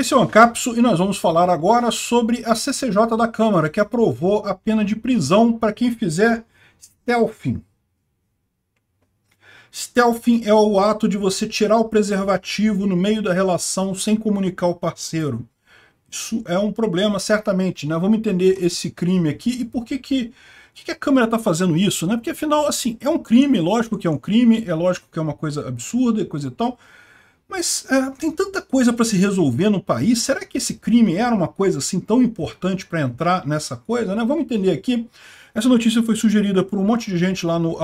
Esse é o Ancapso e nós vamos falar agora sobre a CCJ da Câmara, que aprovou a pena de prisão para quem fizer stealthing. Stealthing é o ato de você tirar o preservativo no meio da relação sem comunicar o parceiro. Isso é um problema, certamente. Né? Vamos entender esse crime aqui e por que, que, que a Câmara está fazendo isso. Né? Porque, afinal, assim, é um crime, lógico que é um crime, é lógico que é uma coisa absurda, e coisa e tal, mas é, tem tanta coisa para se resolver no país. Será que esse crime era uma coisa assim tão importante para entrar nessa coisa? Né? Vamos entender aqui. Essa notícia foi sugerida por um monte de gente lá no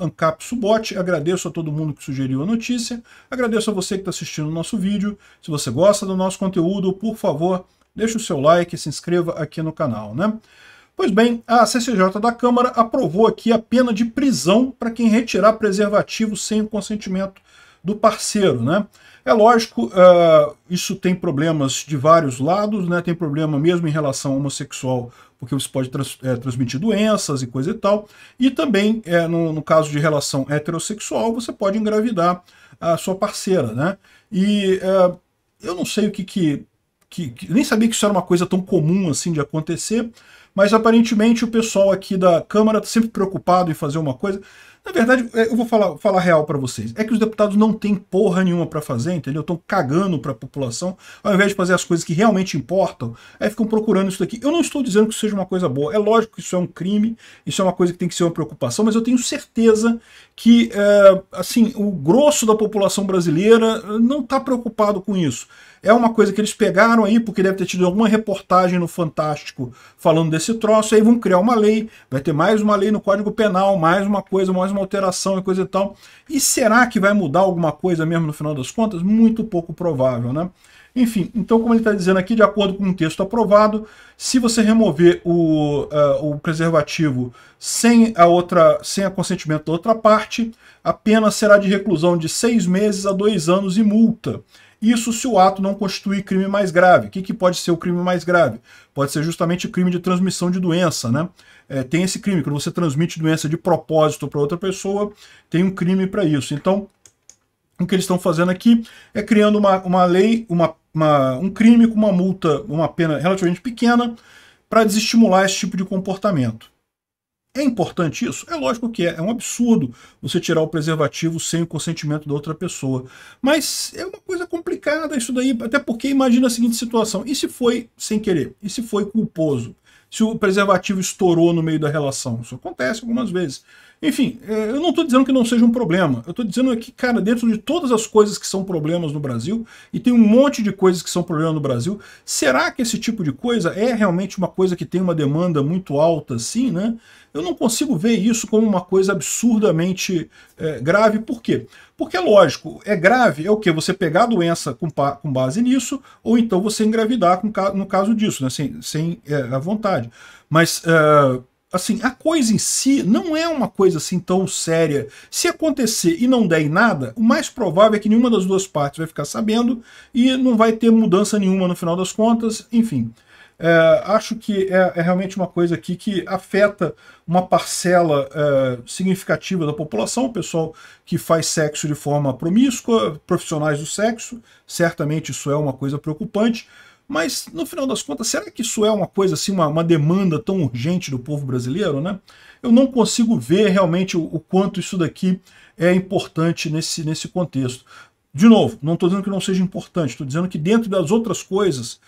AncapSubot. Agradeço a todo mundo que sugeriu a notícia. Agradeço a você que está assistindo o nosso vídeo. Se você gosta do nosso conteúdo, por favor, deixe o seu like e se inscreva aqui no canal. Né? Pois bem, a CCJ da Câmara aprovou aqui a pena de prisão para quem retirar preservativo sem o consentimento do parceiro, né? É lógico, uh, isso tem problemas de vários lados, né? Tem problema mesmo em relação homossexual, porque você pode trans, é, transmitir doenças e coisa e tal. E também, é, no, no, caso de relação heterossexual, você pode engravidar a sua parceira, né? E uh, eu não sei o que que, que que... Nem sabia que isso era uma coisa tão comum assim de acontecer, mas aparentemente o pessoal aqui da Câmara está sempre preocupado em fazer uma coisa. Na verdade, é, eu vou falar, falar real para vocês. É que os deputados não têm porra nenhuma para fazer, entendeu? Estão cagando para a população, ao invés de fazer as coisas que realmente importam, aí é, ficam procurando isso daqui. Eu não estou dizendo que isso seja uma coisa boa. É lógico que isso é um crime, isso é uma coisa que tem que ser uma preocupação, mas eu tenho certeza que, é, assim, o grosso da população brasileira eh, não está preocupado com isso. É uma coisa que eles pegaram aí, porque deve ter tido alguma reportagem no Fantástico falando desse troço, aí vão criar uma lei, vai ter mais uma lei no Código Penal, mais uma coisa, mais uma uma alteração e coisa e tal. E será que vai mudar alguma coisa mesmo no final das contas? Muito pouco provável, né? Enfim, então como ele está dizendo aqui, de acordo com o texto aprovado, se você remover o, uh, o preservativo sem a outra, sem o consentimento da outra parte, a pena será de reclusão de seis meses a dois anos e multa. Isso se o ato não constituir crime mais grave. O que, que pode ser o crime mais grave? Pode ser justamente o crime de transmissão de doença, né? É, tem esse crime, quando você transmite doença de propósito para outra pessoa, tem um crime para isso. Então, o que eles estão fazendo aqui é criando uma, uma lei, uma, uma, um crime com uma multa, uma pena relativamente pequena, para desestimular esse tipo de comportamento. É importante isso? É lógico que é. É um absurdo você tirar o preservativo sem o consentimento da outra pessoa. Mas é uma coisa complicada isso daí, até porque imagina a seguinte situação. E se foi sem querer? E se foi culposo? Se o preservativo estourou no meio da relação? Isso acontece algumas vezes. Enfim, é, eu não estou dizendo que não seja um problema. Eu estou dizendo que, cara, dentro de todas as coisas que são problemas no Brasil, e tem um monte de coisas que são problemas no Brasil, será que esse tipo de coisa é realmente uma coisa que tem uma demanda muito alta assim, né? Eu não consigo ver isso como uma coisa absurdamente é, grave. Por quê? Porque, é lógico, é grave é o que Você pegar a doença com, com, base nisso, ou então você engravidar com, no caso disso, né? sem, sem é, a vontade. Mas... É, assim, a coisa em si não é uma coisa assim tão séria. Se acontecer e não der em nada, o mais provável é que nenhuma das duas partes vai ficar sabendo e não vai ter mudança nenhuma no final das contas, enfim. É, acho que é, é, realmente uma coisa aqui que afeta uma parcela é, significativa da população, o pessoal que faz sexo de forma promíscua, profissionais do sexo, certamente isso é uma coisa preocupante, mas, no final das contas, será que isso é uma coisa assim, uma, uma demanda tão urgente do povo brasileiro, né? Eu não consigo ver realmente o, o quanto isso daqui é importante nesse, nesse contexto. De novo, não estou dizendo que não seja importante, estou dizendo que dentro das outras coisas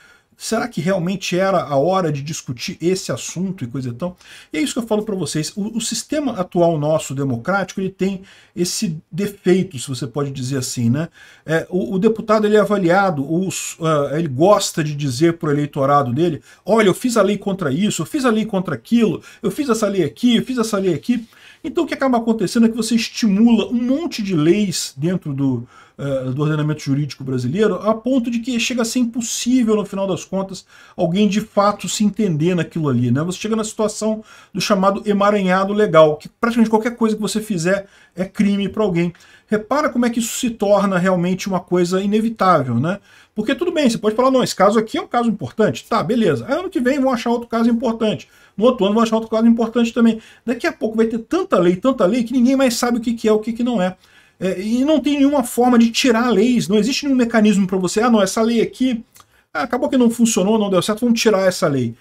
Será que realmente era a hora de discutir esse assunto e coisa e tal? E é isso que eu falo para vocês. O, o, sistema atual nosso democrático ele tem esse defeito, se você pode dizer assim, né? É, o, o, deputado ele é avaliado, os, uh, ele gosta de dizer para o eleitorado dele: olha, eu fiz a lei contra isso, eu fiz a lei contra aquilo, eu fiz essa lei aqui, eu fiz essa lei aqui. Então o que acaba acontecendo é que você estimula um monte de leis dentro do é, do ordenamento jurídico brasileiro, a ponto de que chega a ser impossível, no final das contas, alguém de fato se entender naquilo ali. Né? Você chega na situação do chamado emaranhado legal, que praticamente qualquer coisa que você fizer é crime para alguém. Repara como é que isso se torna realmente uma coisa inevitável, né? Porque tudo bem, você pode falar, não, esse caso aqui é um caso importante. Tá, beleza. Aí, ano que vem vão achar outro caso importante. No outro ano vão achar outro caso importante também. Daqui a pouco vai ter tanta lei, tanta lei, que ninguém mais sabe o que, é o que não é. É, e não tem nenhuma forma de tirar leis, não existe nenhum mecanismo para você, ah, não, essa lei aqui ah, acabou que não funcionou, não deu certo, vamos tirar essa lei.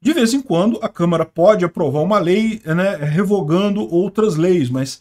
De vez em quando, a Câmara pode aprovar uma lei né, revogando outras leis, mas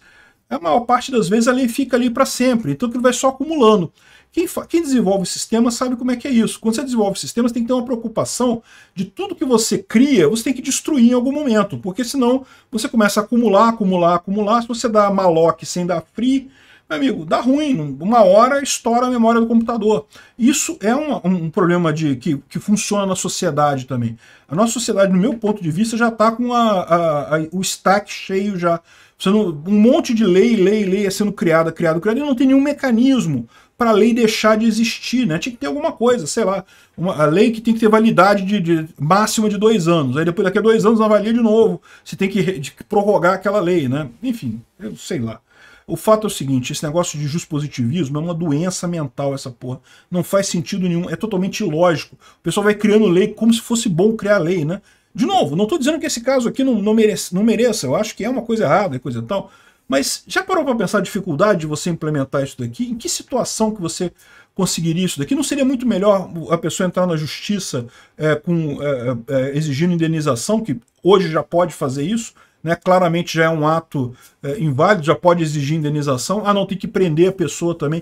a maior parte das vezes ela fica ali para sempre, então aquilo vai só acumulando. Quem, quem desenvolve sistemas sabe como é que é isso. Quando você desenvolve sistemas, tem que ter uma preocupação de tudo que você cria, você tem que destruir em algum momento, porque senão você começa a acumular, acumular, acumular. Se você dá maloque sem dar free, amigo, dá ruim, uma hora estoura a memória do computador. Isso é um, um problema de que, que funciona na sociedade também. A nossa sociedade, no meu ponto de vista, já está com a, a, a, o stack cheio já. sendo um monte de lei, lei, lei é sendo criada, criada, criada, e não tem nenhum mecanismo para a lei deixar de existir, né? Tinha que ter alguma coisa, sei lá, uma, a lei que tem que ter validade de, de, máxima de dois anos. Aí depois daqui a dois anos não avalia de novo. se tem que de, prorrogar aquela lei, né? Enfim, eu sei lá. O fato é o seguinte, esse negócio de positivismo é uma doença mental essa porra. Não faz sentido nenhum, é totalmente ilógico. O pessoal vai criando lei como se fosse bom criar lei, né? De novo, não estou dizendo que esse caso aqui não, não, mereça, não mereça, eu acho que é uma coisa errada, coisa e tal, mas já parou para pensar a dificuldade de você implementar isso daqui? Em que situação que você conseguiria isso daqui? Não seria muito melhor a pessoa entrar na justiça é, com, é, é, é exigindo indenização, que hoje já pode fazer isso, né, claramente já é um ato é, inválido, já pode exigir indenização. Ah, não, tem que prender a pessoa também.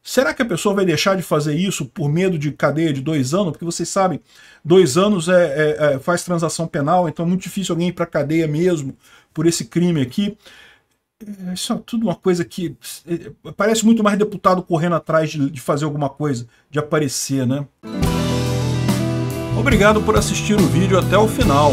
Será que a pessoa vai deixar de fazer isso por medo de cadeia de dois anos? Porque vocês sabem, dois anos é, é, é faz transação penal, então é muito difícil alguém ir para cadeia mesmo por esse crime aqui. É, isso é tudo uma coisa que é, parece muito mais deputado correndo atrás de, de fazer alguma coisa, de aparecer, né? Obrigado por assistir o vídeo até o final.